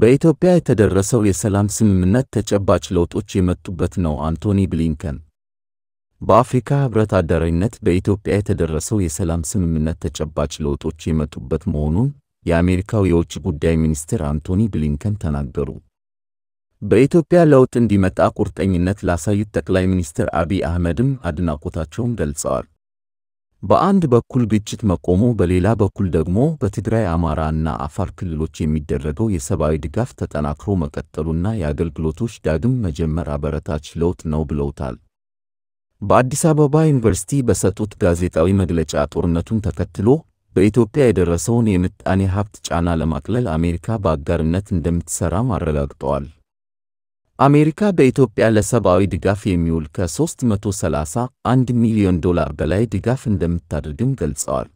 በኢትዮጵያ የተደረሰው የሰላም ስምምነት ተጨባጭ ለውጦች የመጡበት ነው። አንቶኒ ብሊንከን በአፍሪካ ህብረት አዳራሪነት በኢትዮጵያ የተደረሰው የሰላም ስምምነት ተጨባጭ ለውጦች የመጡበት መሆኑን የአሜሪካው የውጭ ጉዳይ ሚኒስትር አንቶኒ ብሊንከን ተናገሩ። በኢትዮጵያ ለውጥ እንዲመጣ ቁርጠኝነት ላሳዩት ጠቅላይ ሚኒስትር አቢይ አህመድም አድናቆታቸውን ገልጸዋል። በአንድ በኩል ግጭት መቆሙ፣ በሌላ በኩል ደግሞ በትግራይ አማራ እና አፋር ክልሎች የሚደረገው የሰብአዊ ድጋፍ ተጠናክሮ መቀጠሉና የአገልግሎቶች ዳግም መጀመር አበረታች ለውጥ ነው ብለውታል። በአዲስ አበባ ዩኒቨርሲቲ በሰጡት ጋዜጣዊ መግለጫ ጦርነቱን ተከትሎ በኢትዮጵያ የደረሰውን የምጣኔ ሀብት ጫና ለማቅለል አሜሪካ በአጋርነት እንደምትሠራም አረጋግጠዋል። አሜሪካ በኢትዮጵያ ለሰብአዊ ድጋፍ የሚውል ከ331 ሚሊዮን ዶላር በላይ ድጋፍ እንደምታደርግም ገልጸዋል።